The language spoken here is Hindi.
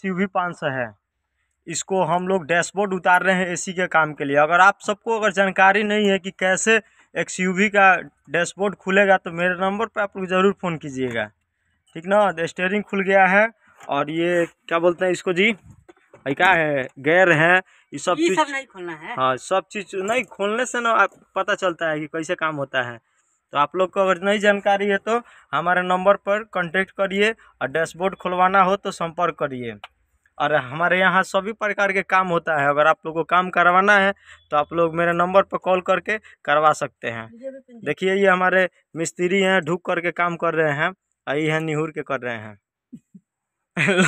सी वी पाँच सौ है इसको हम लोग डैशबोर्ड उतार रहे हैं एसी के काम के लिए अगर आप सबको अगर जानकारी नहीं है कि कैसे एक्स का डैशबोर्ड खुलेगा तो मेरे नंबर पर आप लोग ज़रूर फ़ोन कीजिएगा ठीक ना स्टेयरिंग खुल गया है और ये क्या बोलते हैं इसको जी क्या है गैर है ये सब चीज़ नहीं खोलना है हाँ सब चीज़ नहीं खोलने से ना आप पता चलता है कि कैसे काम होता है तो आप लोग को अगर नहीं जानकारी है तो हमारे नंबर पर कॉन्टेक्ट करिए और डैशबोर्ड खुलवाना हो तो संपर्क करिए और हमारे यहाँ सभी प्रकार के काम होता है अगर आप लोग को काम करवाना है तो आप लोग मेरे नंबर पर कॉल करके करवा सकते हैं देखिए ये हमारे मिस्त्री हैं ढूक करके काम कर रहे हैं और ये हैं निहूर के कर रहे हैं